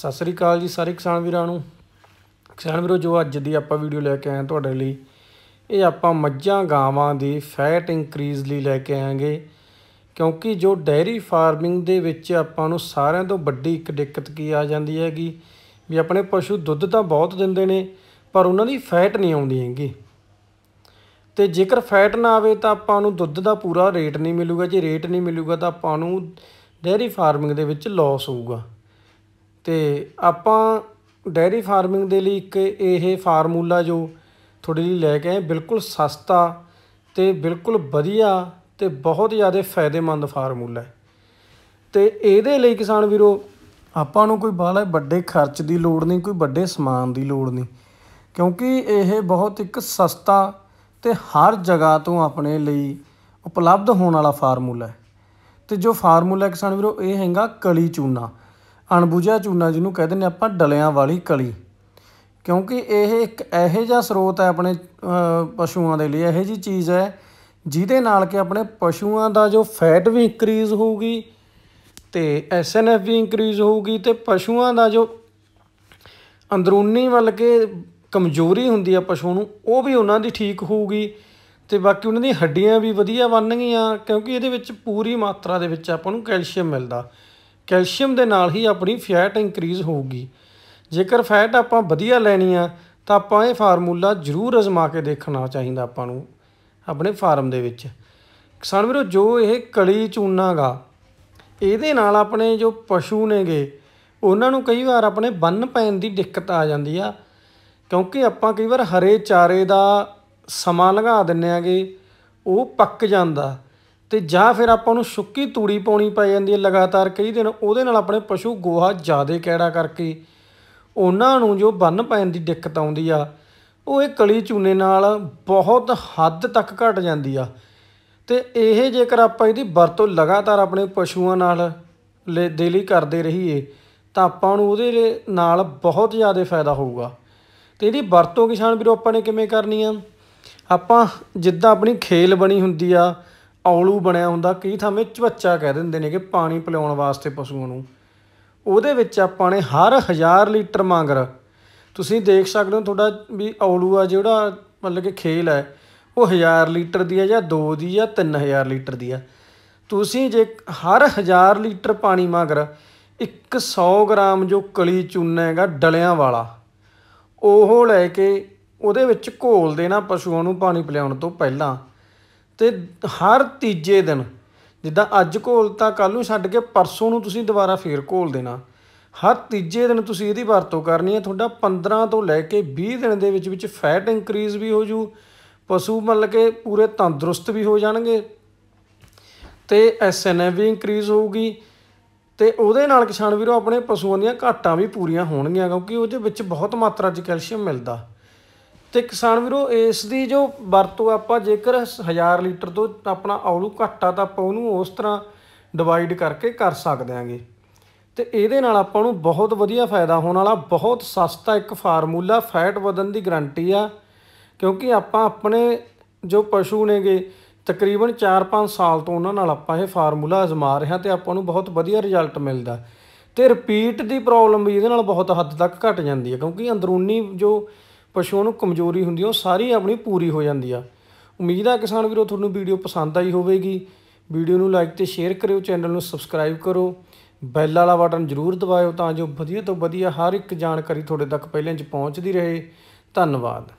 ਸਤਿ ਸ੍ਰੀ ਅਕਾਲ ਜੀ ਸਾਰੇ ਕਿਸਾਨ ਵੀਰਾਂ ਨੂੰ ਕਿਸਾਨ ਵੀਰੋ ਜੋ ਅੱਜ ਦੀ ਆਪਾਂ ਵੀਡੀਓ ਲੈ ਕੇ ਆਏ ਆ ਤੁਹਾਡੇ ਲਈ ਇਹ ਆਪਾਂ ਮੱਝਾਂ ਗਾਵਾਂ ਦੀ ਫੈਟ ਇਨਕਰੀਜ਼ ਲਈ ਲੈ ਕੇ ਆਏਗੇ ਕਿਉਂਕਿ ਜੋ ਡੈਰੀ ਫਾਰਮਿੰਗ ਦੇ ਵਿੱਚ ਆਪਾਂ ਨੂੰ ਸਾਰਿਆਂ ਤੋਂ ਵੱਡੀ ਇੱਕ ਦਿੱਕਤ ਕੀ ਆ ਜਾਂਦੀ ਹੈਗੀ ਵੀ ਆਪਣੇ ਪਸ਼ੂ ਦੁੱਧ ਤਾਂ ਬਹੁਤ ਦਿੰਦੇ ਨੇ ਪਰ ਉਹਨਾਂ ਦੀ ਫੈਟ ਨਹੀਂ ਆਉਂਦੀ ਹੈਗੀ ਤੇ ਜੇਕਰ ਫੈਟ ਨਾ ਆਵੇ ਤਾਂ ਆਪਾਂ ਨੂੰ ਦੁੱਧ ਦਾ ਪੂਰਾ ਰੇਟ ਨਹੀਂ ਮਿਲੂਗਾ ਜੇ ਰੇਟ ਨਹੀਂ ਮਿਲੂਗਾ ਤਾਂ ਆਪਾਂ ਨੂੰ ਡੈਰੀ ਫਾਰਮਿੰਗ ਦੇ ਵਿੱਚ ਲਾਸ ਹੋਊਗਾ ਤੇ ਆਪਾਂ ਡੈਰੀ ਫਾਰਮਿੰਗ ਦੇ ਲਈ ਇੱਕ ਇਹ ਫਾਰਮੂਲਾ ਜੋ ਤੁਹਾਡੇ ਲਈ ਲੈ ਕੇ ਆਏ ਬਿਲਕੁਲ ਸਸਤਾ ਤੇ ਬਿਲਕੁਲ ਵਧੀਆ ਤੇ ਬਹੁਤ ਜ਼ਿਆਦਾ ਫਾਇਦੇਮੰਦ ਫਾਰਮੂਲਾ ਹੈ ਤੇ ਇਹਦੇ ਲਈ ਕਿਸਾਨ ਵੀਰੋ ਆਪਾਂ ਨੂੰ ਕੋਈ ਬਾਹਲਾ ਵੱਡੇ ਖਰਚ ਦੀ ਲੋੜ ਨਹੀਂ ਕੋਈ ਵੱਡੇ ਸਮਾਨ ਦੀ ਲੋੜ ਨਹੀਂ ਕਿਉਂਕਿ ਇਹ ਬਹੁਤ ਇੱਕ ਸਸਤਾ ਤੇ ਹਰ ਜਗ੍ਹਾ ਤੋਂ ਆਪਣੇ ਲਈ ਉਪਲਬਧ ਹੋਣ ਵਾਲਾ ਫਾਰਮੂਲਾ ਹੈ ਤੇ ਜੋ ਫਾਰਮੂਲਾ ਕਿਸਾਨ ਵੀਰੋ ਇਹ ਹੈਗਾ ਕਲੀ ਚੂਨਾ ਅਣਬੁਝਿਆ ਚੂਨਾ ਜਿਹਨੂੰ ਕਹਿੰਦੇ ਨੇ ਆਪਾਂ ਡਲਿਆਂ ਵਾਲੀ ਕਲੀ ਕਿਉਂਕਿ ਇਹ ਇੱਕ ਇਹੋ ਜਿਹਾ ਸਰੋਤ ਹੈ ਆਪਣੇ ਪਸ਼ੂਆਂ ਦੇ ਲਈ ਇਹੋ ਜੀ ਚੀਜ਼ ਹੈ ਜਿਹਦੇ ਨਾਲ ਕਿ ਆਪਣੇ ਪਸ਼ੂਆਂ ਦਾ ਜੋ ਫੈਟ ਵੀ ਇਨਕਰੀਜ਼ ਹੋਊਗੀ ਤੇ ਐਸਐਨਐਫ ਵੀ ਇਨਕਰੀਜ਼ ਹੋਊਗੀ ਤੇ ਪਸ਼ੂਆਂ ਦਾ ਜੋ ਅੰਦਰੂਨੀ ਵੱਲ ਕੇ ਕਮਜ਼ੋਰੀ ਹੁੰਦੀ ਆ ਪਸ਼ੂ ਨੂੰ ਉਹ ਵੀ ਉਹਨਾਂ ਦੀ ਠੀਕ ਹੋਊਗੀ ਤੇ ਬਾਕੀ ਉਹਨਾਂ ਦੀਆਂ ਹੱਡੀਆਂ ਵੀ ਵਧੀਆ ਬਣਨਗੀਆਂ ਕਿਉਂਕਿ ਇਹਦੇ ਵਿੱਚ ਪੂਰੀ ਮਾਤਰਾ ਦੇ ਵਿੱਚ ਆਪਾਂ ਨੂੰ ਕੈਲਸ਼ੀਅਮ ਮਿਲਦਾ ਕੈਲਸ਼ੀਅਮ ਦੇ ਨਾਲ ਹੀ ਆਪਣੀ ਫੈਟ ਇਨਕਰੀਜ਼ ਹੋਊਗੀ ਜੇਕਰ ਫੈਟ ਆਪਾਂ ਵਧੀਆ ਲੈਣੀ ਆ ਤਾਂ ਆਪਾਂ ਇਹ ਫਾਰਮੂਲਾ ਜ਼ਰੂਰ ਅਜ਼ਮਾ ਕੇ ਦੇਖਣਾ ਚਾਹੀਦਾ ਆਪਾਂ ਨੂੰ ਆਪਣੇ ਫਾਰਮ ਦੇ ਵਿੱਚ ਕਿਸਾਨ ਵੀਰੋ ਜੋ ਇਹ ਕਲੀ ਚੂਨਾਗਾ ਇਹਦੇ ਨਾਲ ਆਪਣੇ ਜੋ ਪਸ਼ੂ ਨੇਗੇ ਉਹਨਾਂ ਨੂੰ ਕਈ ਵਾਰ ਆਪਣੇ ਬੰਨ ਪੈਣ ਦੀ ਦਿੱਕਤ ਆ ਜਾਂਦੀ ਆ ਕਿਉਂਕਿ ਆਪਾਂ ਕਈ ਵਾਰ ਹਰੇ ਚਾਰੇ ਦਾ ਸਮਾਂ ਲਗਾ ਦਿੰਨੇ ਆਗੇ ਉਹ ਪੱਕ ਜਾਂਦਾ ਤੇ ਜਾਂ ਫਿਰ ਆਪਾਂ ਨੂੰ ਸੁੱਕੀ ਤੂੜੀ ਪਾਉਣੀ ਪੈ ਜਾਂਦੀ ਹੈ ਲਗਾਤਾਰ ਕਈ ਦਿਨ ਉਹਦੇ ਨਾਲ ਆਪਣੇ ਪਸ਼ੂ ਗੋਹਾ ਜ਼ਿਆਦਾ ਕਿਹੜਾ ਕਰਕੇ ਉਹਨਾਂ ਨੂੰ ਜੋ ਬੰਨ ਪੈਣ ਦੀ ਦਿੱਕਤ ਆਉਂਦੀ ਆ ਉਹ ਇਹ ਕਲੀ ਚੂਨੇ ਨਾਲ ਬਹੁਤ ਹੱਦ ਤੱਕ ਘਟ ਜਾਂਦੀ ਆ ਤੇ ਇਹ ਜੇਕਰ ਆਪਾਂ ਇਹਦੀ ਵਰਤੋਂ ਲਗਾਤਾਰ ਆਪਣੇ ਪਸ਼ੂਆਂ ਨਾਲ ਦੇ ਲਈ ਕਰਦੇ ਰਹੀਏ ਤਾਂ ਆਪਾਂ ਨੂੰ ਉਹਦੇ ਨਾਲ ਬਹੁਤ ਜ਼ਿਆਦਾ ਫਾਇਦਾ ਹੋਊਗਾ ਤੇ ਇਹਦੀ ਵਰਤੋਂ ਕਿਸਾਨ ਵੀਰੋ ਆਪਾਂ ਨੇ ਕਿਵੇਂ ਕਰਨੀ ਆ ਆਪਾਂ ਜਿੱਦਾਂ ਆਪਣੀ ਖੇਲ ਬਣੀ ਹੁੰਦੀ ਆ ਔਲੂ ਬਣਿਆ ਹੁੰਦਾ ਕਈ ਥਾਵੇਂ ਚਵੱਚਾ ਕਹਿ ਦਿੰਦੇ ਨੇ ਕਿ ਪਾਣੀ ਪਿਲਾਉਣ ਵਾਸਤੇ ਪਸ਼ੂਆਂ ਨੂੰ ਉਹਦੇ ਵਿੱਚ ਆਪਾਂ ਨੇ ਹਰ 1000 ਲੀਟਰ ਮੰਗਰ ਤੁਸੀਂ ਦੇਖ ਸਕਦੇ ਹੋ ਤੁਹਾਡਾ ਵੀ ਔਲੂ ਆ ਜਿਹੜਾ ਮਤਲਬ ਕਿ ਖੇਲ ਹੈ ਉਹ 1000 ਲੀਟਰ ਦੀ ਹੈ ਜਾਂ 2 ਦੀ ਜਾਂ 3000 ਲੀਟਰ ਦੀ ਹੈ ਤੁਸੀਂ ਜੇ ਹਰ 1000 ਲੀਟਰ ਪਾਣੀ ਮੰਗਰ 100 ਗ੍ਰਾਮ ਜੋ ਕਲੀ ਚੂਨਾ ਹੈਗਾ ਡਲਿਆਂ ਵਾਲਾ ਉਹ ਲੈ ਕੇ ਉਹਦੇ ਵਿੱਚ ਘੋਲ ਦੇਣਾ ਪਸ਼ੂਆਂ ਨੂੰ ਪਾਣੀ ਪਿਲਾਉਣ ਤੋਂ ਪਹਿਲਾਂ ਤੇ ਹਰ ਤੀਜੇ ਦਿਨ ਜਿੱਦਾਂ ਅੱਜ ਕੋਲ ਤਾਂ ਕੱਲ ਨੂੰ ਛੱਡ ਕੇ ਪਰਸੋਂ ਨੂੰ ਤੁਸੀਂ ਦੁਬਾਰਾ ਫੇਰ ਘੋਲ ਦੇਣਾ ਹਰ ਤੀਜੇ ਦਿਨ ਤੁਸੀਂ ਇਹਦੀ ਵਰਤੋਂ ਕਰਨੀ ਹੈ ਤੁਹਾਡਾ 15 ਤੋਂ ਲੈ ਕੇ 20 ਦਿਨ ਦੇ ਵਿੱਚ ਵਿੱਚ ਫੈਟ ਇਨਕਰੀਜ਼ ਵੀ ਹੋ ਜੂ ਪਸ਼ੂ ਮੰਨ ਲਕੇ ਪੂਰੇ ਤੰਦਰੁਸਤ ਵੀ ਹੋ ਜਾਣਗੇ ਤੇ ਐਸਐਨਐਮ ਵੀ ਇਨਕਰੀਜ਼ ਹੋਊਗੀ ਤੇ ਉਹਦੇ ਨਾਲ ਕਿਸਾਨ ਵੀਰੋ ਆਪਣੇ ਪਸ਼ੂਆਂ ਦੀਆਂ ਘਾਟਾਂ ਵੀ ਪੂਰੀਆਂ ਹੋਣਗੀਆਂ ਕਿਉਂਕਿ ਉਹਦੇ ਵਿੱਚ ਬਹੁਤ ਮਾਤਰਾ 'ਚ ਕੈਲਸ਼ੀਅਮ ਮਿਲਦਾ ਤੇ ਕਿਸਾਨ ਵੀਰੋ ਇਸ ਦੀ ਜੋ ਵਰਤੋਂ ਆਪਾਂ ਜੇਕਰ 1000 ਲੀਟਰ ਤੋਂ ਆਪਣਾ ਆਲੂ ਘਟਾ ਤਾਂ ਆਪਾਂ ਉਹਨੂੰ ਉਸ ਤਰ੍ਹਾਂ ਡਿਵਾਈਡ ਕਰਕੇ ਕਰ ਸਕਦੇ ਆਂਗੇ ਤੇ ਇਹਦੇ ਨਾਲ ਆਪਾਂ ਨੂੰ ਬਹੁਤ ਵਧੀਆ ਫਾਇਦਾ ਹੋਣ ਵਾਲਾ ਬਹੁਤ ਸਸਤਾ ਇੱਕ ਫਾਰਮੂਲਾ ਫੈਟ ਵਧਣ ਦੀ ਗਰੰਟੀ ਆ ਕਿਉਂਕਿ ਆਪਾਂ ਆਪਣੇ ਜੋ ਪਸ਼ੂ ਨੇਗੇ ਤਕਰੀਬਨ 4-5 ਸਾਲ ਤੋਂ ਉਹਨਾਂ ਨਾਲ ਆਪਾਂ ਇਹ ਫਾਰਮੂਲਾ ਅਜ਼ਮਾ ਰਹੇ ਹਾਂ ਤੇ ਆਪਾਂ ਨੂੰ ਬਹੁਤ ਵਧੀਆ ਰਿਜ਼ਲਟ ਮਿਲਦਾ ਤੇ ਰਿਪੀਟ ਦੀ ਪ੍ਰੋਬਲਮ ਵੀ ਇਹਦੇ ਨਾਲ ਬਹੁਤ ਹੱਦ ਤੱਕ ਘਟ ਜਾਂਦੀ ਹੈ ਕਿਉਂਕਿ ਅੰਦਰੂਨੀ ਜੋ ਪਸ਼ੂਆਂ ਨੂੰ ਕਮਜ਼ੋਰੀ ਹੁੰਦੀ ਉਹ ਸਾਰੀ ਆਪਣੀ ਪੂਰੀ ਹੋ ਜਾਂਦੀ ਆ ਉਮੀਦ ਆ ਕਿਸਾਨ ਵੀਰੋ ਤੁਹਾਨੂੰ ਵੀਡੀਓ ਪਸੰਦ ਆਈ ਹੋਵੇਗੀ ਵੀਡੀਓ ਨੂੰ ਲਾਈਕ ਤੇ ਸ਼ੇਅਰ ਕਰਿਓ ਚੈਨਲ ਨੂੰ ਸਬਸਕ੍ਰਾਈਬ ਕਰੋ ਬੈਲ ਵਾਲਾ ਬਟਨ ਜ਼ਰੂਰ ਦਬਾਇਓ ਤਾਂ ਜੋ ਵਧੀਆ ਤੋਂ ਵਧੀਆ ਹਰ ਇੱਕ ਜਾਣਕਾਰੀ ਤੁਹਾਡੇ ਤੱਕ ਪਹਿਲਾਂ ਚ ਪਹੁੰਚਦੀ ਰਹੇ ਧੰਨਵਾਦ